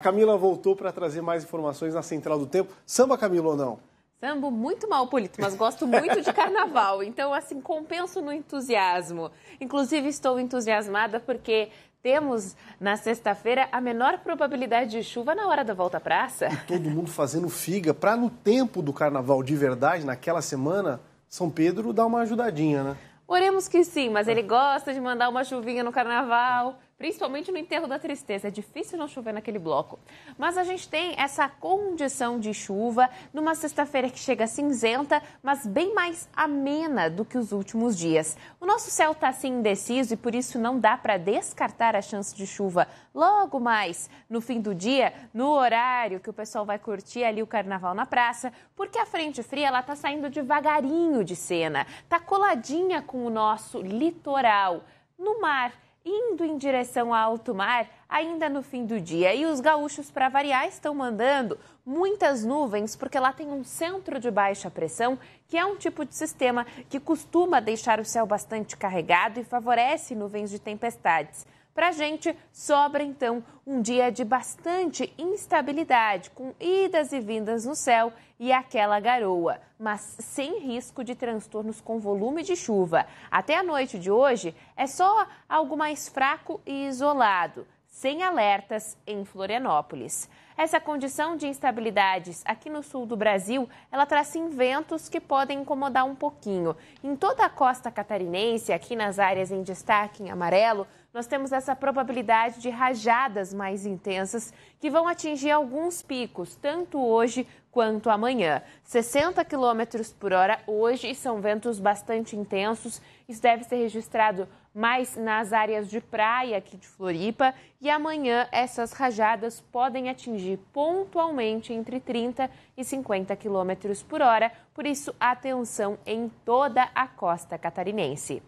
Camila voltou para trazer mais informações na Central do Tempo. Samba, Camila, ou não? Sambo muito mal Polito, mas gosto muito de carnaval. Então, assim, compenso no entusiasmo. Inclusive, estou entusiasmada porque temos na sexta-feira a menor probabilidade de chuva na hora da volta à praça. E todo mundo fazendo figa para no tempo do carnaval de verdade, naquela semana, São Pedro dar uma ajudadinha, né? Oremos que sim, mas ele gosta de mandar uma chuvinha no carnaval principalmente no enterro da tristeza. É difícil não chover naquele bloco. Mas a gente tem essa condição de chuva numa sexta-feira que chega cinzenta, mas bem mais amena do que os últimos dias. O nosso céu está assim indeciso e por isso não dá para descartar a chance de chuva logo mais no fim do dia, no horário que o pessoal vai curtir ali o carnaval na praça, porque a frente fria ela está saindo devagarinho de cena, está coladinha com o nosso litoral, no mar indo em direção ao alto mar ainda no fim do dia. E os gaúchos, para variar, estão mandando muitas nuvens, porque lá tem um centro de baixa pressão, que é um tipo de sistema que costuma deixar o céu bastante carregado e favorece nuvens de tempestades. Para a gente, sobra então um dia de bastante instabilidade, com idas e vindas no céu e aquela garoa, mas sem risco de transtornos com volume de chuva. Até a noite de hoje, é só algo mais fraco e isolado sem alertas em Florianópolis. Essa condição de instabilidades aqui no sul do Brasil, ela traz sim ventos que podem incomodar um pouquinho. Em toda a costa catarinense, aqui nas áreas em destaque em amarelo, nós temos essa probabilidade de rajadas mais intensas que vão atingir alguns picos, tanto hoje quanto amanhã. 60 km por hora hoje são ventos bastante intensos. Isso deve ser registrado mais nas áreas de praia aqui de Floripa. E amanhã essas rajadas podem atingir pontualmente entre 30 e 50 km por hora. Por isso, atenção em toda a costa catarinense.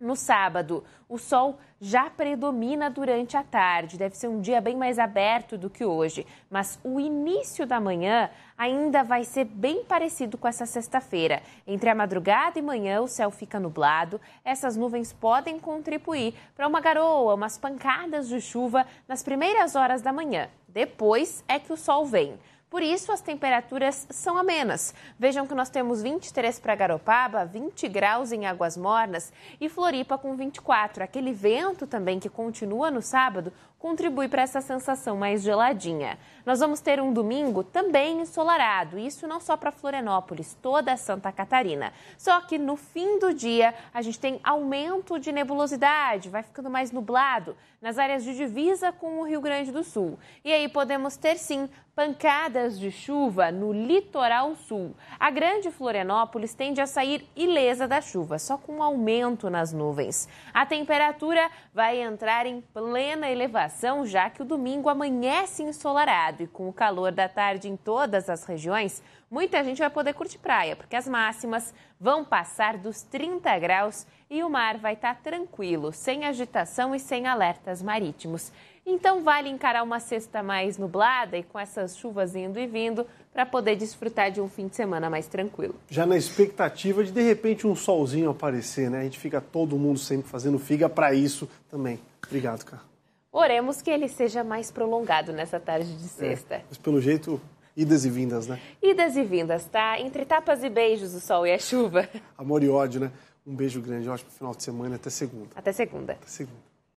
No sábado, o sol já predomina durante a tarde, deve ser um dia bem mais aberto do que hoje, mas o início da manhã ainda vai ser bem parecido com essa sexta-feira. Entre a madrugada e manhã, o céu fica nublado, essas nuvens podem contribuir para uma garoa, umas pancadas de chuva nas primeiras horas da manhã. Depois é que o sol vem. Por isso, as temperaturas são amenas. Vejam que nós temos 23 para Garopaba, 20 graus em Águas Mornas e Floripa com 24. Aquele vento também que continua no sábado contribui para essa sensação mais geladinha. Nós vamos ter um domingo também ensolarado, isso não só para Florianópolis, toda Santa Catarina. Só que no fim do dia a gente tem aumento de nebulosidade, vai ficando mais nublado nas áreas de divisa com o Rio Grande do Sul. E aí podemos ter sim pancadas pancadas de chuva no litoral sul. A grande Florianópolis tende a sair ilesa da chuva, só com um aumento nas nuvens. A temperatura vai entrar em plena elevação, já que o domingo amanhece ensolarado e com o calor da tarde em todas as regiões muita gente vai poder curtir praia, porque as máximas vão passar dos 30 graus e o mar vai estar tá tranquilo, sem agitação e sem alertas marítimos. Então vale encarar uma sexta mais nublada e com essas chuvas indo e vindo para poder desfrutar de um fim de semana mais tranquilo. Já na expectativa de de repente um solzinho aparecer, né? A gente fica todo mundo sempre fazendo figa para isso também. Obrigado, cara. Oremos que ele seja mais prolongado nessa tarde de é, sexta. É, mas pelo jeito Idas e vindas, né? Idas e vindas, tá? Entre tapas e beijos, o sol e a chuva. Amor e ódio, né? Um beijo grande, ótimo final de semana. Até segunda. Até segunda. Até segunda.